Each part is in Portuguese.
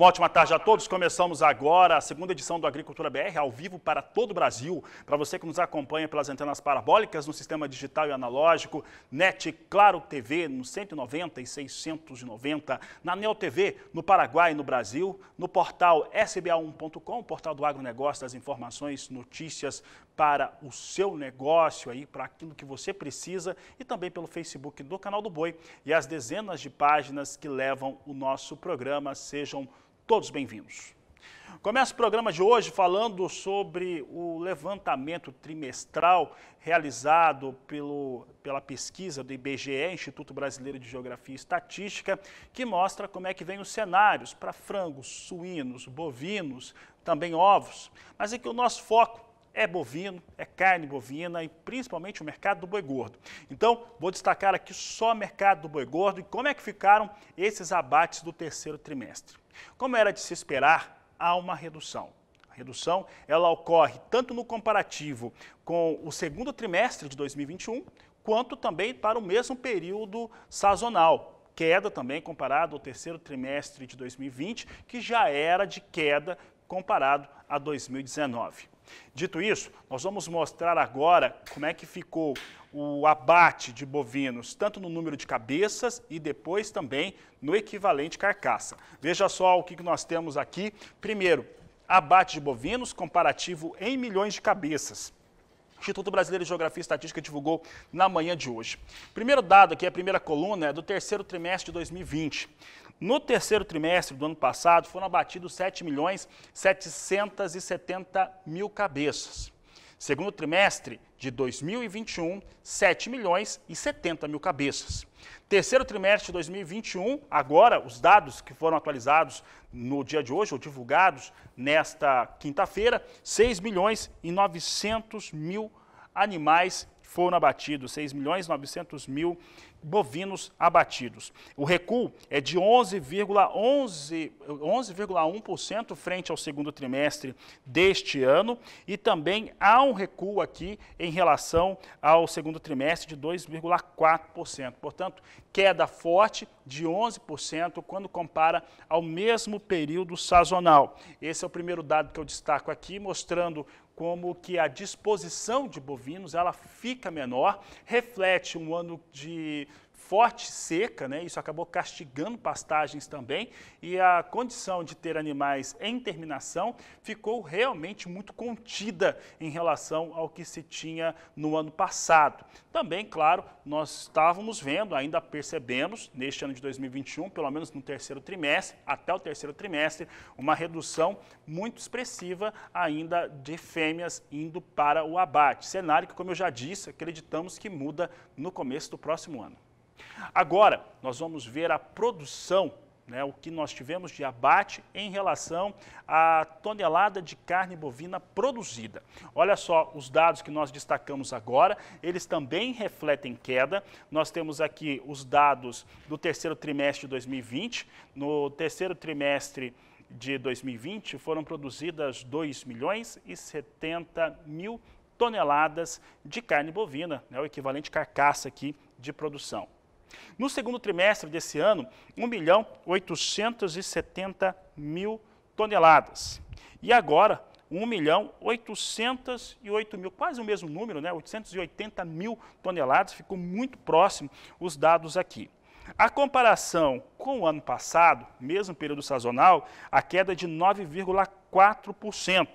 Uma ótima tarde a todos. Começamos agora a segunda edição do Agricultura BR, ao vivo para todo o Brasil. Para você que nos acompanha pelas antenas parabólicas, no sistema digital e analógico, NET Claro TV no 190 e 690, na Neo TV no Paraguai e no Brasil, no portal sba1.com, portal do agronegócio, das informações, notícias para o seu negócio aí, para aquilo que você precisa e também pelo Facebook do Canal do Boi e as dezenas de páginas que levam o nosso programa, sejam todos bem-vindos. Começa o programa de hoje falando sobre o levantamento trimestral realizado pelo, pela pesquisa do IBGE, Instituto Brasileiro de Geografia e Estatística, que mostra como é que vem os cenários para frangos, suínos, bovinos, também ovos. Mas é que o nosso foco é bovino, é carne bovina e principalmente o mercado do boi gordo. Então, vou destacar aqui só o mercado do boi gordo e como é que ficaram esses abates do terceiro trimestre. Como era de se esperar, há uma redução. A redução ela ocorre tanto no comparativo com o segundo trimestre de 2021, quanto também para o mesmo período sazonal, queda também comparado ao terceiro trimestre de 2020, que já era de queda comparado a 2019. Dito isso, nós vamos mostrar agora como é que ficou o abate de bovinos, tanto no número de cabeças e depois também no equivalente carcaça. Veja só o que nós temos aqui. Primeiro, abate de bovinos comparativo em milhões de cabeças. O Instituto Brasileiro de Geografia e Estatística divulgou na manhã de hoje. Primeiro dado aqui, a primeira coluna, é do terceiro trimestre de 2020. No terceiro trimestre do ano passado, foram abatidos 7 milhões 770 mil cabeças. Segundo trimestre de 2021, 7 milhões e 70 mil cabeças. Terceiro trimestre de 2021, agora os dados que foram atualizados no dia de hoje, ou divulgados nesta quinta-feira, 6 milhões e 900 mil animais foram abatidos, 6 milhões e 900 mil bovinos abatidos. O recuo é de 11,1% 11, 11 frente ao segundo trimestre deste ano e também há um recuo aqui em relação ao segundo trimestre de 2,4%. Portanto, queda forte de 11% quando compara ao mesmo período sazonal. Esse é o primeiro dado que eu destaco aqui, mostrando como que a disposição de bovinos ela fica menor, reflete um ano de forte seca, né? Isso acabou castigando pastagens também e a condição de ter animais em terminação ficou realmente muito contida em relação ao que se tinha no ano passado. Também, claro, nós estávamos vendo, ainda percebemos neste ano de 2021, pelo menos no terceiro trimestre, até o terceiro trimestre, uma redução muito expressiva ainda de fêmeas indo para o abate. Cenário que, como eu já disse, acreditamos que muda no começo do próximo ano. Agora, nós vamos ver a produção, né, o que nós tivemos de abate em relação à tonelada de carne bovina produzida. Olha só os dados que nós destacamos agora, eles também refletem queda. Nós temos aqui os dados do terceiro trimestre de 2020. No terceiro trimestre de 2020 foram produzidas 2 milhões e 70 mil toneladas de carne bovina, né, o equivalente carcaça aqui de produção. No segundo trimestre desse ano, 1 milhão 870 mil toneladas. E agora, 1 milhão 808 mil, quase o mesmo número, né? 880 mil toneladas, ficou muito próximo os dados aqui. A comparação com o ano passado, mesmo período sazonal, a queda é de 9,4%.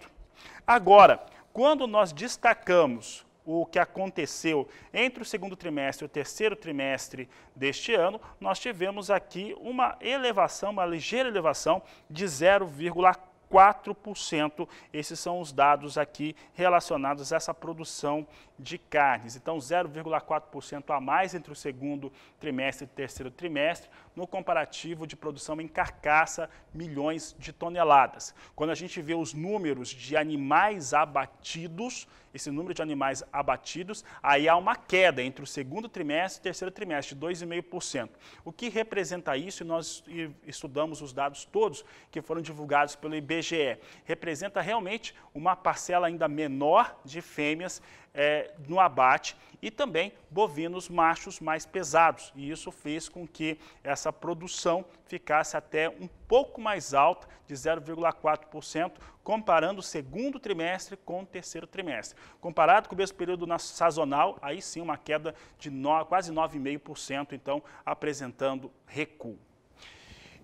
Agora, quando nós destacamos o que aconteceu entre o segundo trimestre e o terceiro trimestre deste ano, nós tivemos aqui uma elevação, uma ligeira elevação de 0,4%. Esses são os dados aqui relacionados a essa produção de carnes. Então, 0,4% a mais entre o segundo trimestre e o terceiro trimestre no comparativo de produção em carcaça, milhões de toneladas. Quando a gente vê os números de animais abatidos, esse número de animais abatidos, aí há uma queda entre o segundo trimestre e o terceiro trimestre, 2,5%. O que representa isso? E nós estudamos os dados todos que foram divulgados pelo IBGE. Representa realmente uma parcela ainda menor de fêmeas é, no abate e também bovinos machos mais pesados. E isso fez com que essa produção ficasse até um pouco mais alta, de 0,4%, comparando o segundo trimestre com o terceiro trimestre. Comparado com o mesmo período sazonal, aí sim uma queda de no, quase 9,5%, então apresentando recuo.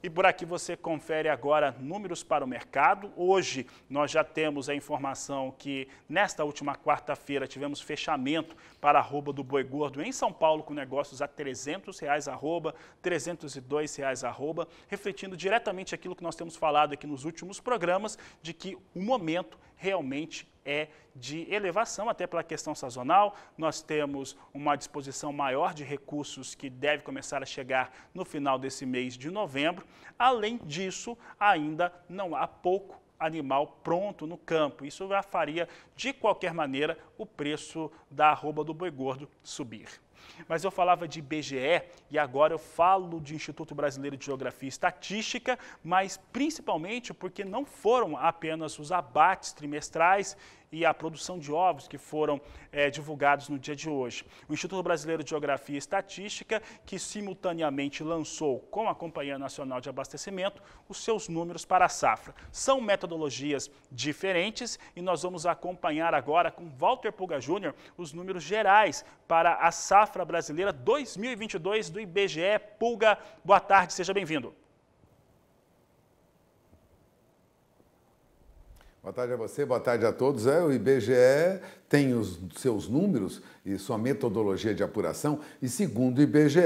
E por aqui você confere agora números para o mercado. Hoje nós já temos a informação que nesta última quarta-feira tivemos fechamento para a arroba do boi gordo em São Paulo com negócios a R$ 300, reais arroba, R$ 302 reais arroba, refletindo diretamente aquilo que nós temos falado aqui nos últimos programas de que o momento realmente é de elevação, até pela questão sazonal. Nós temos uma disposição maior de recursos que deve começar a chegar no final desse mês de novembro. Além disso, ainda não há pouco animal pronto no campo. Isso já faria, de qualquer maneira, o preço da arroba do boi gordo subir. Mas eu falava de IBGE e agora eu falo de Instituto Brasileiro de Geografia e Estatística, mas principalmente porque não foram apenas os abates trimestrais e a produção de ovos que foram é, divulgados no dia de hoje. O Instituto Brasileiro de Geografia e Estatística, que simultaneamente lançou com a Companhia Nacional de Abastecimento os seus números para a safra. São metodologias diferentes e nós vamos acompanhar agora com Walter Puga Júnior os números gerais para a safra brasileira 2022 do IBGE. Pulga, boa tarde, seja bem-vindo. Boa tarde a você, boa tarde a todos. É, o IBGE tem os seus números e sua metodologia de apuração, e segundo o IBGE,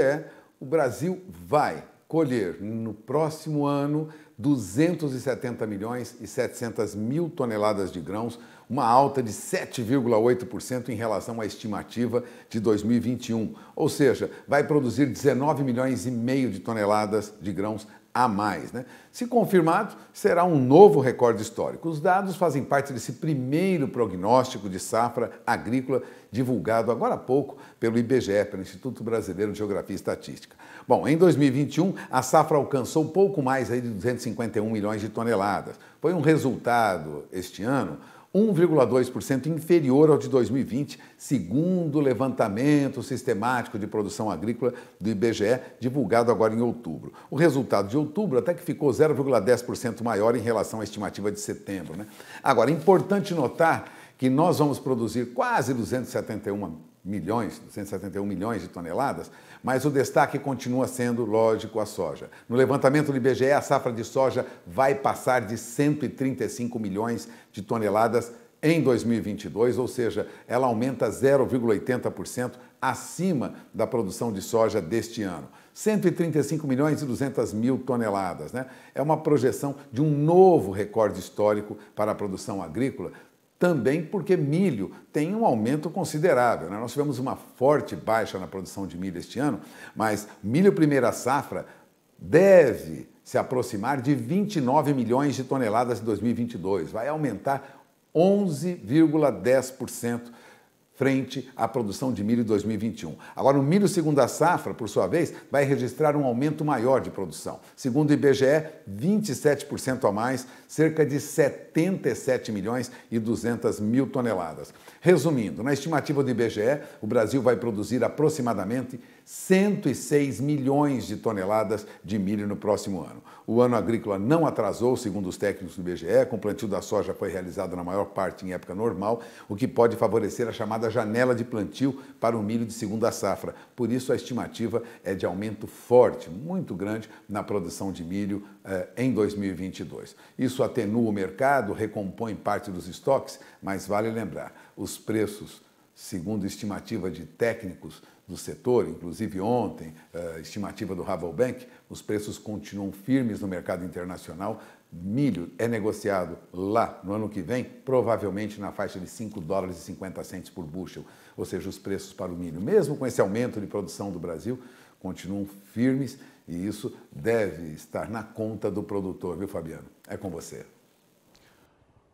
o Brasil vai colher no próximo ano 270 milhões e 700 mil toneladas de grãos, uma alta de 7,8% em relação à estimativa de 2021. Ou seja, vai produzir 19 milhões e meio de toneladas de grãos a mais. Né? Se confirmado, será um novo recorde histórico. Os dados fazem parte desse primeiro prognóstico de safra agrícola divulgado agora há pouco pelo IBGE, pelo Instituto Brasileiro de Geografia e Estatística. Bom, em 2021, a safra alcançou pouco mais aí de 251 milhões de toneladas. Foi um resultado, este ano, 1,2% inferior ao de 2020, segundo o levantamento sistemático de produção agrícola do IBGE, divulgado agora em outubro. O resultado de outubro até que ficou 0,10% maior em relação à estimativa de setembro. Né? Agora, é importante notar que nós vamos produzir quase 271 milhões, 171 milhões de toneladas, mas o destaque continua sendo, lógico, a soja. No levantamento do IBGE, a safra de soja vai passar de 135 milhões de toneladas em 2022, ou seja, ela aumenta 0,80% acima da produção de soja deste ano. 135 milhões e 200 mil toneladas. Né? É uma projeção de um novo recorde histórico para a produção agrícola, também porque milho tem um aumento considerável. Né? Nós tivemos uma forte baixa na produção de milho este ano, mas milho primeira safra deve se aproximar de 29 milhões de toneladas em 2022. Vai aumentar 11,10% frente à produção de milho em 2021. Agora, o milho segunda safra, por sua vez, vai registrar um aumento maior de produção. Segundo o IBGE, 27% a mais, cerca de 77 milhões e 200 mil toneladas. Resumindo, na estimativa do IBGE, o Brasil vai produzir aproximadamente 106 milhões de toneladas de milho no próximo ano. O ano agrícola não atrasou, segundo os técnicos do IBGE, com o plantio da soja foi realizado na maior parte em época normal, o que pode favorecer a chamada janela de plantio para o milho de segunda safra. Por isso, a estimativa é de aumento forte, muito grande, na produção de milho eh, em 2022. Isso isso atenua o mercado, recompõe parte dos estoques, mas vale lembrar, os preços, segundo estimativa de técnicos do setor, inclusive ontem, eh, estimativa do Rabobank, os preços continuam firmes no mercado internacional. Milho é negociado lá no ano que vem, provavelmente na faixa de 5 dólares e 50 centes por bushel, ou seja, os preços para o milho, mesmo com esse aumento de produção do Brasil, continuam firmes e isso deve estar na conta do produtor, viu, Fabiano? É com você.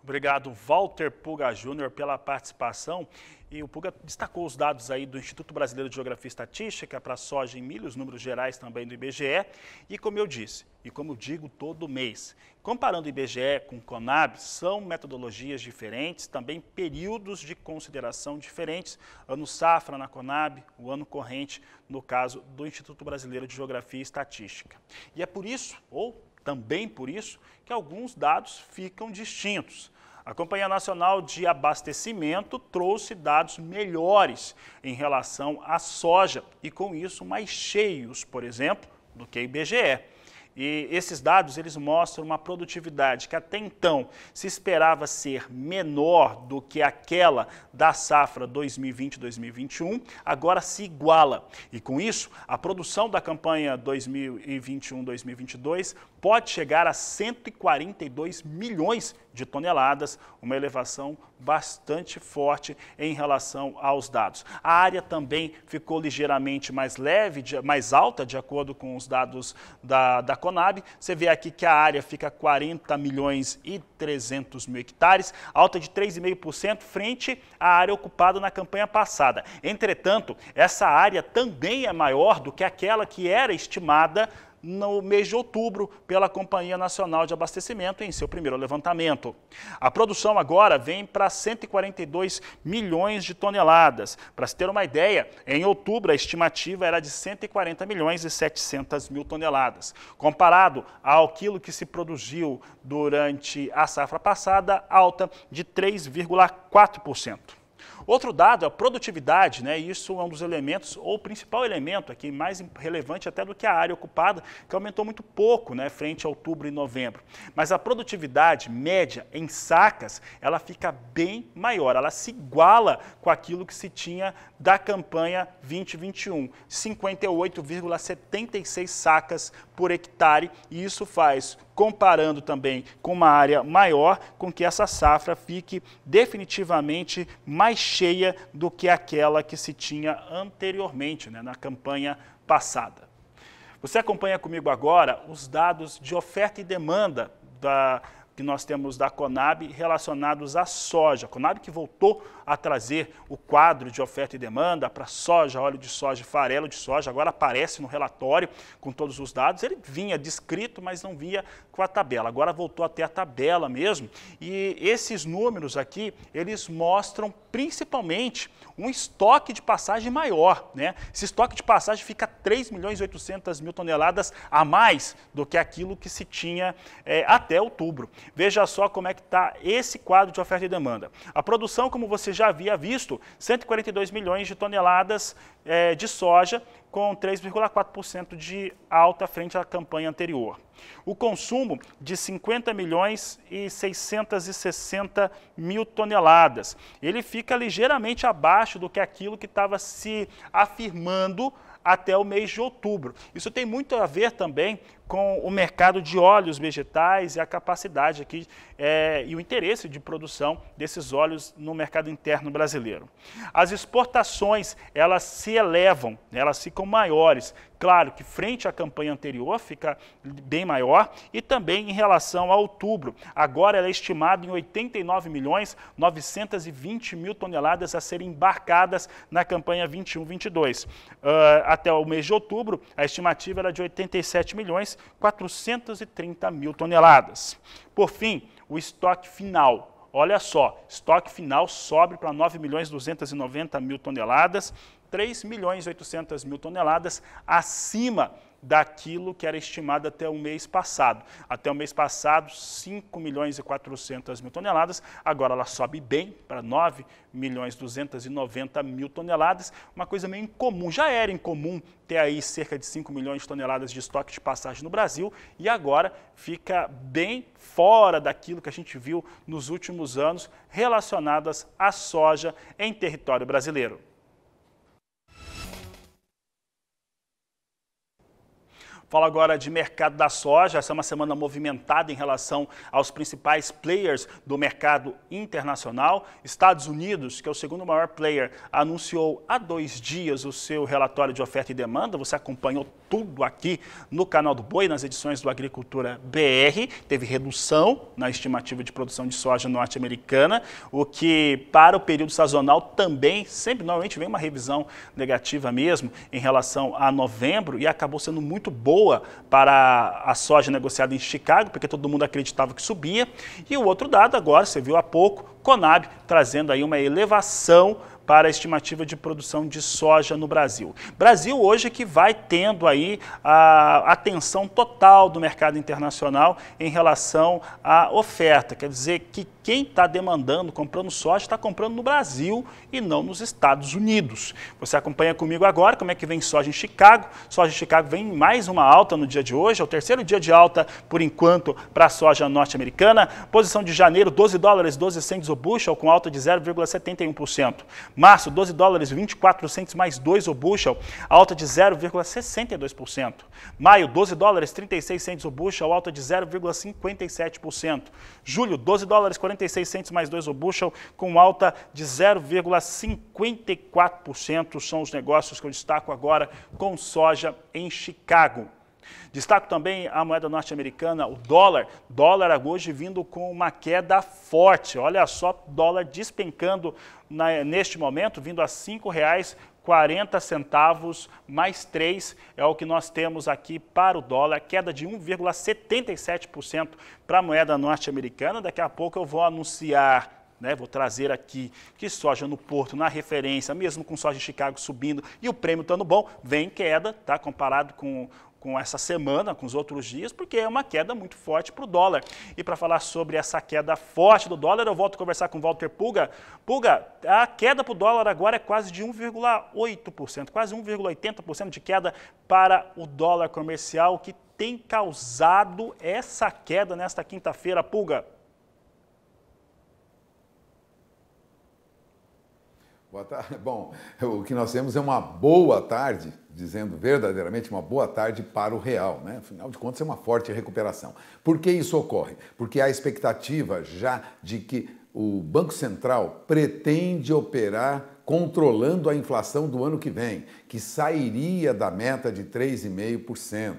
Obrigado, Walter Puga Júnior, pela participação. E o Puga destacou os dados aí do Instituto Brasileiro de Geografia e Estatística para soja e milho, os números gerais também do IBGE. E como eu disse, e como eu digo todo mês, comparando o IBGE com o CONAB, são metodologias diferentes, também períodos de consideração diferentes. Ano safra na CONAB, o ano corrente, no caso do Instituto Brasileiro de Geografia e Estatística. E é por isso, ou também por isso que alguns dados ficam distintos. A Companhia Nacional de Abastecimento trouxe dados melhores em relação à soja e com isso mais cheios, por exemplo, do que a IBGE. E esses dados eles mostram uma produtividade que até então se esperava ser menor do que aquela da safra 2020-2021, agora se iguala. E com isso, a produção da campanha 2021-2022 pode chegar a 142 milhões de toneladas, uma elevação bastante forte em relação aos dados. A área também ficou ligeiramente mais leve, mais alta, de acordo com os dados da, da Conab. Você vê aqui que a área fica 40 milhões e 300 mil hectares, alta de 3,5% frente à área ocupada na campanha passada. Entretanto, essa área também é maior do que aquela que era estimada no mês de outubro pela Companhia Nacional de Abastecimento em seu primeiro levantamento. A produção agora vem para 142 milhões de toneladas. Para se ter uma ideia, em outubro a estimativa era de 140 milhões e 700 mil toneladas. Comparado ao quilo que se produziu durante a safra passada, alta de 3,4%. Outro dado é a produtividade, né? Isso é um dos elementos, ou principal elemento aqui, mais relevante até do que a área ocupada, que aumentou muito pouco, né, frente a outubro e novembro. Mas a produtividade média em sacas, ela fica bem maior, ela se iguala com aquilo que se tinha da campanha 2021, 58,76 sacas por hectare, e isso faz comparando também com uma área maior, com que essa safra fique definitivamente mais cheia do que aquela que se tinha anteriormente, né, na campanha passada. Você acompanha comigo agora os dados de oferta e demanda da que nós temos da Conab relacionados à soja. Conab que voltou a trazer o quadro de oferta e demanda para soja, óleo de soja, farelo de soja, agora aparece no relatório com todos os dados. Ele vinha descrito, mas não vinha com a tabela. Agora voltou até a tabela mesmo. E esses números aqui, eles mostram principalmente um estoque de passagem maior. Né? Esse estoque de passagem fica 3 milhões e 800 mil toneladas a mais do que aquilo que se tinha é, até outubro. Veja só como é que está esse quadro de oferta e demanda. A produção, como você já havia visto, 142 milhões de toneladas é, de soja com 3,4% de alta frente à campanha anterior. O consumo de 50 milhões e 660 mil toneladas. Ele fica ligeiramente abaixo do que aquilo que estava se afirmando até o mês de outubro. Isso tem muito a ver também com o mercado de óleos vegetais e a capacidade aqui é, e o interesse de produção desses óleos no mercado interno brasileiro. As exportações elas se elevam, elas se ficam maiores. Claro que frente à campanha anterior fica bem maior e também em relação a outubro. Agora ela é estimada em 89 milhões 920 mil toneladas a serem embarcadas na campanha 21-22. Uh, ah, até o mês de outubro, a estimativa era de 87 milhões 430 mil toneladas. Por fim, o estoque final olha só, estoque final sobe para 9 milhões 290 mil toneladas, 3 milhões e 800 mil toneladas acima daquilo que era estimado até o mês passado. Até o mês passado, 5 milhões e 400 mil toneladas, agora ela sobe bem para 9 milhões e 290 mil toneladas, uma coisa meio incomum. Já era incomum ter aí cerca de 5 milhões de toneladas de estoque de passagem no Brasil e agora fica bem fora daquilo que a gente viu nos últimos anos relacionadas à soja em território brasileiro. Fala agora de mercado da soja. Essa é uma semana movimentada em relação aos principais players do mercado internacional. Estados Unidos, que é o segundo maior player, anunciou há dois dias o seu relatório de oferta e demanda. Você acompanhou tudo aqui no canal do Boi, nas edições do Agricultura BR. Teve redução na estimativa de produção de soja norte-americana, o que para o período sazonal também, sempre normalmente vem uma revisão negativa mesmo em relação a novembro e acabou sendo muito boa boa para a soja negociada em Chicago, porque todo mundo acreditava que subia. E o outro dado agora, você viu há pouco, Conab trazendo aí uma elevação para a estimativa de produção de soja no Brasil. Brasil hoje que vai tendo aí a atenção total do mercado internacional em relação à oferta, quer dizer que quem está demandando, comprando soja, está comprando no Brasil e não nos Estados Unidos. Você acompanha comigo agora como é que vem soja em Chicago. Soja em Chicago vem mais uma alta no dia de hoje, é o terceiro dia de alta por enquanto para a soja norte-americana. Posição de janeiro, 12 dólares, 12 centos o bushel, com alta de 0,71%. Março, 12 dólares 24 centos mais 2 o bushel, alta de 0,62%. Maio, 12 dólares 36 centos o bushel, alta de 0,57%. Julho, 12 dólares 46 centos mais 2 o bushel, com alta de 0,54%. São os negócios que eu destaco agora com soja em Chicago. Destaco também a moeda norte-americana, o dólar. Dólar hoje vindo com uma queda forte. Olha só, dólar despencando na, neste momento, vindo a R$ 5,40 40 centavos mais 3 é o que nós temos aqui para o dólar, queda de 1,77% para a moeda norte-americana. Daqui a pouco eu vou anunciar né, vou trazer aqui que soja no Porto, na referência, mesmo com soja em Chicago subindo e o prêmio estando bom, vem queda, tá? Comparado com com essa semana, com os outros dias, porque é uma queda muito forte para o dólar. E para falar sobre essa queda forte do dólar, eu volto a conversar com o Walter Puga. Puga, a queda para o dólar agora é quase de 1,8%, quase 1,80% de queda para o dólar comercial, que tem causado essa queda nesta quinta-feira, Puga. Boa tarde. Bom, o que nós temos é uma boa tarde dizendo verdadeiramente uma boa tarde para o real, né? Afinal de contas, é uma forte recuperação. Por que isso ocorre? Porque há expectativa já de que o Banco Central pretende operar controlando a inflação do ano que vem, que sairia da meta de 3,5%.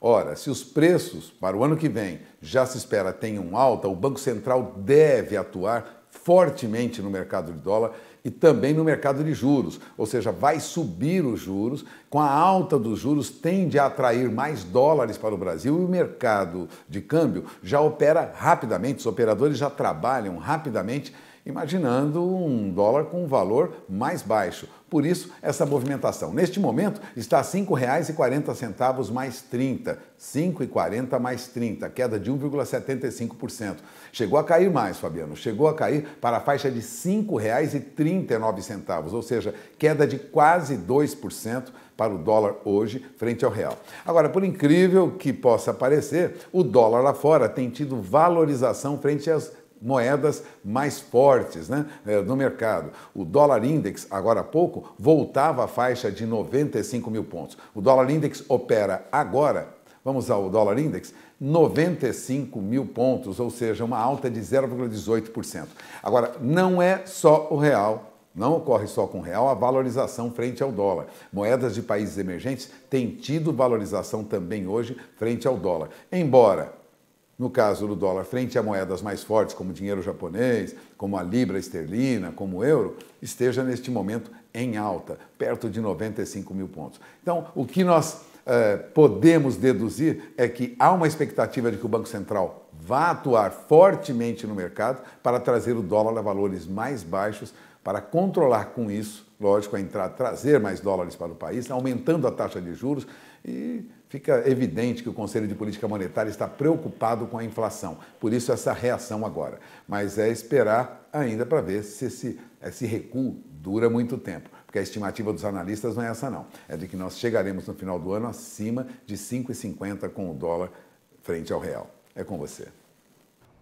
Ora, se os preços para o ano que vem já se espera tenham alta, o Banco Central deve atuar fortemente no mercado de dólar e também no mercado de juros, ou seja, vai subir os juros. Com a alta dos juros, tende a atrair mais dólares para o Brasil e o mercado de câmbio já opera rapidamente, os operadores já trabalham rapidamente imaginando um dólar com um valor mais baixo. Por isso, essa movimentação. Neste momento, está R$ 5,40 mais 30, 5,40 mais 30, queda de 1,75%. Chegou a cair mais, Fabiano, chegou a cair para a faixa de R$ 5,39, ou seja, queda de quase 2% para o dólar hoje frente ao real. Agora, por incrível que possa parecer, o dólar lá fora tem tido valorização frente às moedas mais fortes né, é, no mercado. O dólar index, agora há pouco, voltava à faixa de 95 mil pontos. O dólar index opera agora, vamos ao dólar index, 95 mil pontos, ou seja, uma alta de 0,18%. Agora, não é só o real não ocorre só com o real a valorização frente ao dólar. Moedas de países emergentes têm tido valorização também hoje frente ao dólar. Embora no caso do dólar frente a moedas mais fortes, como o dinheiro japonês, como a libra esterlina, como o euro, esteja neste momento em alta, perto de 95 mil pontos. Então, o que nós eh, podemos deduzir é que há uma expectativa de que o Banco Central vá atuar fortemente no mercado para trazer o dólar a valores mais baixos, para controlar com isso, lógico, a entrada, trazer mais dólares para o país, aumentando a taxa de juros e fica evidente que o Conselho de Política Monetária está preocupado com a inflação, por isso essa reação agora. Mas é esperar ainda para ver se esse, esse recuo dura muito tempo porque a estimativa dos analistas não é essa não, é de que nós chegaremos no final do ano acima de 5,50 com o dólar frente ao real. É com você.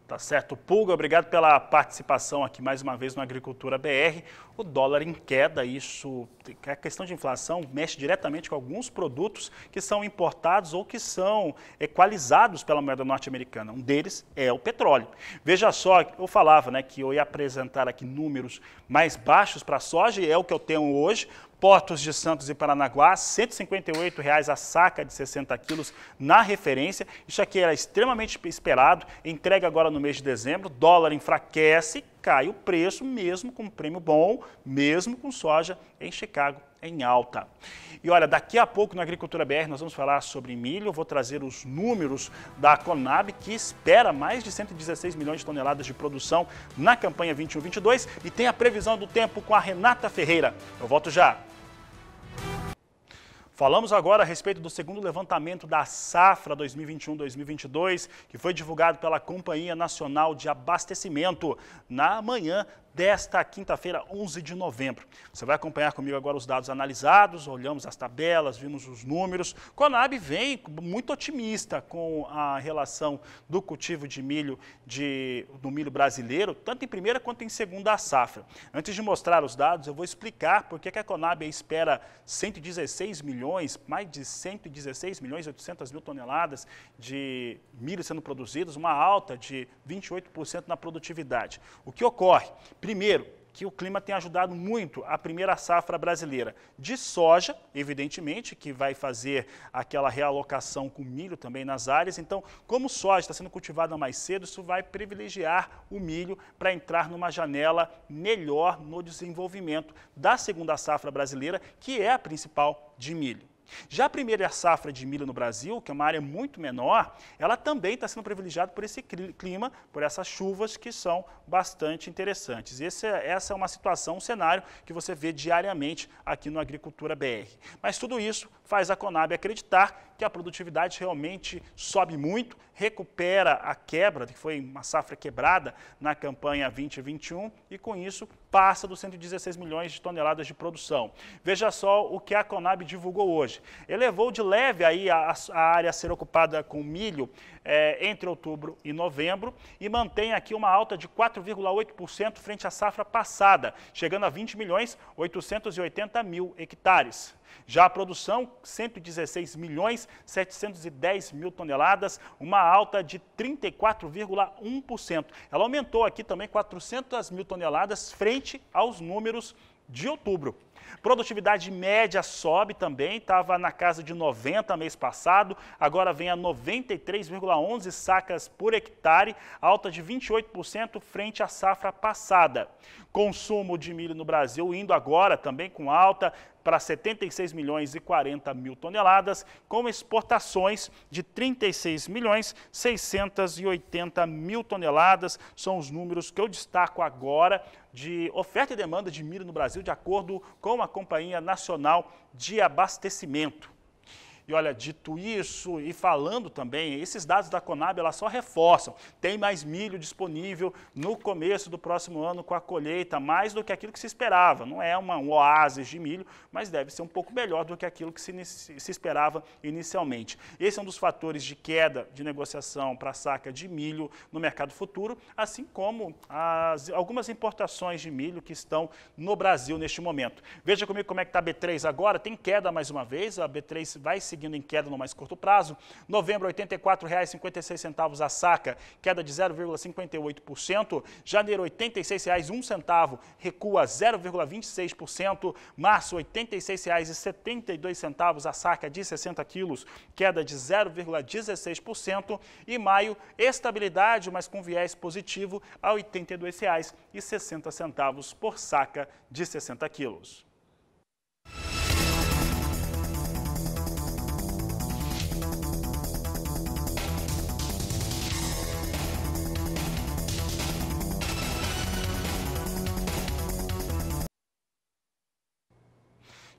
Tá certo, Pulga, obrigado pela participação aqui mais uma vez no Agricultura BR. O dólar em queda, isso, é a questão de inflação mexe diretamente com alguns produtos que são importados ou que são equalizados pela moeda norte-americana. Um deles é o petróleo. Veja só, eu falava né, que eu ia apresentar aqui números mais baixos para a soja, é o que eu tenho hoje. Portos de Santos e Paranaguá, R$ 158,00 a saca de 60 quilos na referência. Isso aqui era extremamente esperado, entrega agora no mês de dezembro, dólar enfraquece, cai o preço, mesmo com um prêmio bom, mesmo com soja em Chicago em alta. E olha, daqui a pouco na Agricultura BR nós vamos falar sobre milho, vou trazer os números da Conab, que espera mais de 116 milhões de toneladas de produção na campanha 21-22 e tem a previsão do tempo com a Renata Ferreira. Eu volto já. Falamos agora a respeito do segundo levantamento da safra 2021-2022, que foi divulgado pela Companhia Nacional de Abastecimento na manhã desta quinta-feira, 11 de novembro. Você vai acompanhar comigo agora os dados analisados, olhamos as tabelas, vimos os números. Conab vem muito otimista com a relação do cultivo de milho de, do milho brasileiro, tanto em primeira quanto em segunda safra. Antes de mostrar os dados, eu vou explicar por que a Conab espera 116 milhões, mais de 116 milhões e 800 mil toneladas de milho sendo produzidos, uma alta de 28% na produtividade. O que ocorre? Primeiro, que o clima tem ajudado muito a primeira safra brasileira de soja, evidentemente, que vai fazer aquela realocação com milho também nas áreas. Então, como soja está sendo cultivada mais cedo, isso vai privilegiar o milho para entrar numa janela melhor no desenvolvimento da segunda safra brasileira, que é a principal de milho. Já a primeira safra de milho no Brasil, que é uma área muito menor, ela também está sendo privilegiada por esse clima, por essas chuvas que são bastante interessantes. Esse, é, essa é uma situação, um cenário que você vê diariamente aqui no Agricultura BR. Mas tudo isso faz a Conab acreditar que a produtividade realmente sobe muito, recupera a quebra, que foi uma safra quebrada na campanha 2021, e com isso passa dos 116 milhões de toneladas de produção. Veja só o que a Conab divulgou hoje. Elevou de leve aí a, a área a ser ocupada com milho é, entre outubro e novembro e mantém aqui uma alta de 4,8% frente à safra passada, chegando a 20 milhões 880 mil hectares. Já a produção, 116 milhões 710 mil toneladas, uma alta de 34,1%. Ela aumentou aqui também 400 mil toneladas frente aos números de outubro. Produtividade média sobe também, estava na casa de 90 mês passado, agora vem a 93,11 sacas por hectare, alta de 28% frente à safra passada. Consumo de milho no Brasil indo agora também com alta, para 76 milhões e 40 mil toneladas, com exportações de 36 milhões 680 mil toneladas. São os números que eu destaco agora de oferta e demanda de milho no Brasil, de acordo com a Companhia Nacional de Abastecimento. E olha, dito isso e falando também, esses dados da Conab ela só reforçam. Tem mais milho disponível no começo do próximo ano com a colheita, mais do que aquilo que se esperava. Não é uma, um oásis de milho, mas deve ser um pouco melhor do que aquilo que se, se esperava inicialmente. Esse é um dos fatores de queda de negociação para a saca de milho no mercado futuro, assim como as, algumas importações de milho que estão no Brasil neste momento. Veja comigo como é que está a B3 agora, tem queda mais uma vez, a B3 vai se seguindo em queda no mais curto prazo. Novembro, R$ 84,56 a saca, queda de 0,58%. Janeiro, R$ 86,01, recua 0,26%. Março, R$ 86,72 a saca de 60 quilos, queda de 0,16%. E maio, estabilidade, mas com viés positivo, a R$ 82,60 por saca de 60 quilos.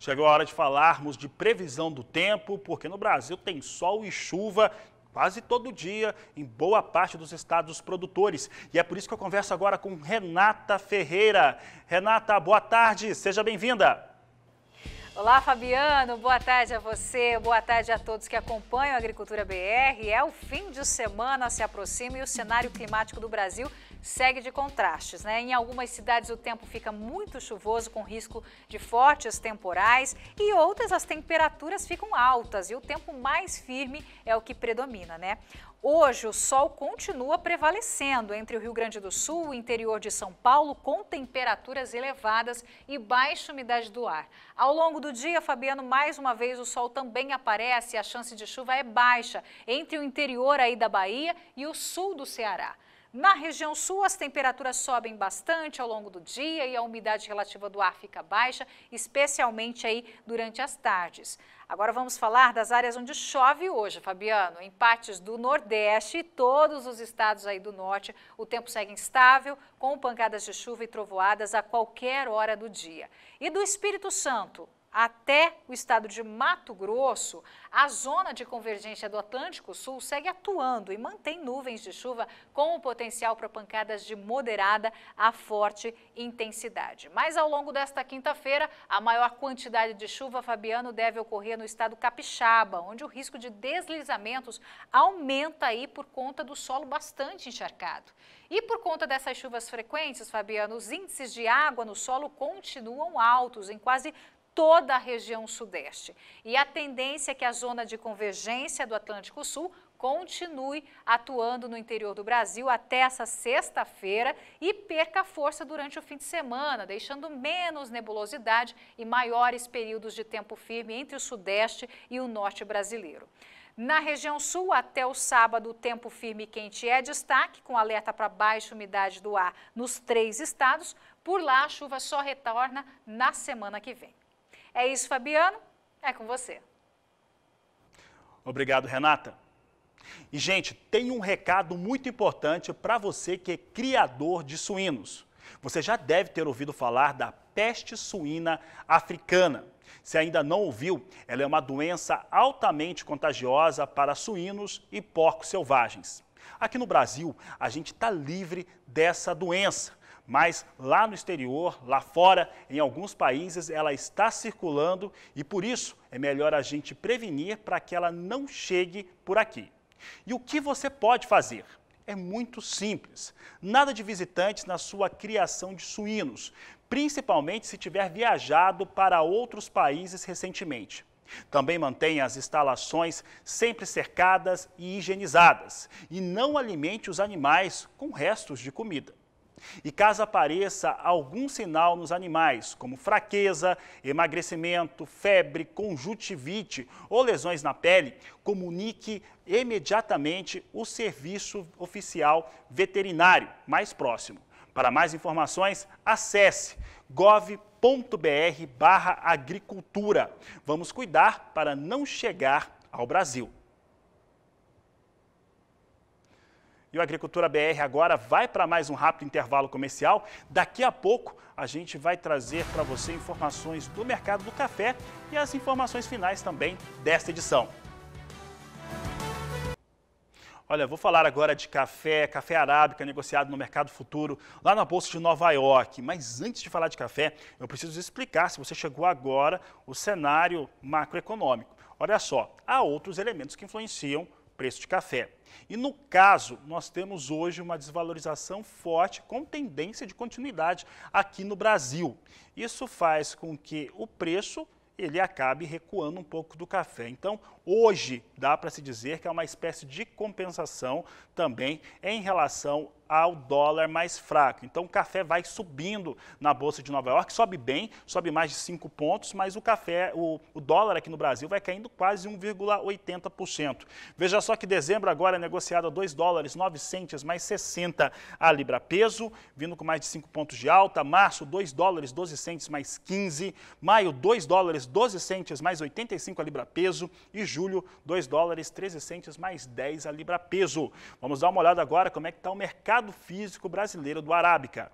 Chegou a hora de falarmos de previsão do tempo, porque no Brasil tem sol e chuva quase todo dia em boa parte dos estados produtores. E é por isso que eu converso agora com Renata Ferreira. Renata, boa tarde, seja bem-vinda. Olá, Fabiano. Boa tarde a você. Boa tarde a todos que acompanham a Agricultura BR. É o fim de semana, se aproxima e o cenário climático do Brasil segue de contrastes. Né? Em algumas cidades o tempo fica muito chuvoso, com risco de fortes temporais, e outras as temperaturas ficam altas e o tempo mais firme é o que predomina. Né? Hoje, o sol continua prevalecendo entre o Rio Grande do Sul e o interior de São Paulo, com temperaturas elevadas e baixa umidade do ar. Ao longo do dia, Fabiano, mais uma vez o sol também aparece e a chance de chuva é baixa entre o interior aí da Bahia e o sul do Ceará. Na região sul, as temperaturas sobem bastante ao longo do dia e a umidade relativa do ar fica baixa, especialmente aí durante as tardes. Agora vamos falar das áreas onde chove hoje, Fabiano. Em partes do Nordeste e todos os estados aí do Norte, o tempo segue instável, com pancadas de chuva e trovoadas a qualquer hora do dia. E do Espírito Santo, até o estado de Mato Grosso, a zona de convergência do Atlântico Sul segue atuando e mantém nuvens de chuva com o potencial para pancadas de moderada a forte intensidade. Mas ao longo desta quinta-feira, a maior quantidade de chuva, Fabiano, deve ocorrer no estado capixaba, onde o risco de deslizamentos aumenta aí por conta do solo bastante encharcado. E por conta dessas chuvas frequentes, Fabiano, os índices de água no solo continuam altos em quase toda a região sudeste. E a tendência é que a zona de convergência do Atlântico Sul continue atuando no interior do Brasil até essa sexta-feira e perca força durante o fim de semana, deixando menos nebulosidade e maiores períodos de tempo firme entre o sudeste e o norte brasileiro. Na região sul, até o sábado, o tempo firme e quente é destaque, com alerta para baixa umidade do ar nos três estados. Por lá, a chuva só retorna na semana que vem. É isso, Fabiano. É com você. Obrigado, Renata. E, gente, tem um recado muito importante para você que é criador de suínos. Você já deve ter ouvido falar da peste suína africana. Se ainda não ouviu, ela é uma doença altamente contagiosa para suínos e porcos selvagens. Aqui no Brasil, a gente está livre dessa doença, mas lá no exterior, lá fora, em alguns países, ela está circulando e por isso é melhor a gente prevenir para que ela não chegue por aqui. E o que você pode fazer? É muito simples. Nada de visitantes na sua criação de suínos, principalmente se tiver viajado para outros países recentemente. Também mantenha as instalações sempre cercadas e higienizadas e não alimente os animais com restos de comida. E caso apareça algum sinal nos animais, como fraqueza, emagrecimento, febre, conjuntivite ou lesões na pele, comunique imediatamente o serviço oficial veterinário mais próximo. Para mais informações, acesse gov.br/agricultura. Vamos cuidar para não chegar ao Brasil. E o Agricultura BR agora vai para mais um rápido intervalo comercial. Daqui a pouco a gente vai trazer para você informações do mercado do café e as informações finais também desta edição. Olha, vou falar agora de café, café arábica negociado no mercado futuro, lá na Bolsa de Nova York. Mas antes de falar de café, eu preciso explicar, se você chegou agora, o cenário macroeconômico. Olha só, há outros elementos que influenciam preço de café. E no caso, nós temos hoje uma desvalorização forte com tendência de continuidade aqui no Brasil. Isso faz com que o preço ele acabe recuando um pouco do café. Então, hoje dá para se dizer que é uma espécie de compensação também em relação ao dólar mais fraco. Então o café vai subindo na Bolsa de Nova York, sobe bem, sobe mais de 5 pontos, mas o café, o, o dólar aqui no Brasil vai caindo quase 1,80%. Veja só que dezembro agora é negociado a 2 dólares 9 mais 60 a libra peso, vindo com mais de 5 pontos de alta. Março 2 dólares 12 mais 15, maio 2 dólares 12 mais 85 a libra peso e julho 2 dólares 13 mais 10 a libra peso. Vamos dar uma olhada agora como é que está o mercado mercado físico brasileiro do Arábica.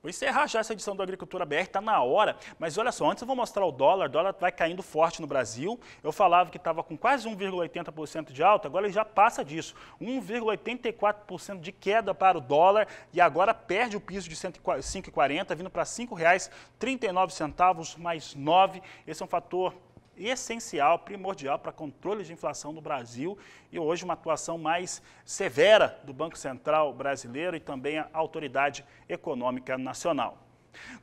Vou encerrar já essa edição do Agricultura BR, está na hora, mas olha só, antes eu vou mostrar o dólar, o dólar vai caindo forte no Brasil, eu falava que estava com quase 1,80% de alta, agora ele já passa disso, 1,84% de queda para o dólar e agora perde o piso de 5,40, vindo para R$ 5,39 mais 9, esse é um fator essencial, primordial para controle de inflação no Brasil e hoje uma atuação mais severa do Banco Central brasileiro e também a Autoridade Econômica Nacional.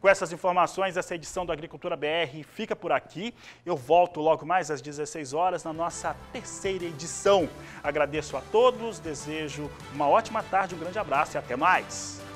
Com essas informações, essa edição do Agricultura BR fica por aqui. Eu volto logo mais às 16 horas na nossa terceira edição. Agradeço a todos, desejo uma ótima tarde, um grande abraço e até mais.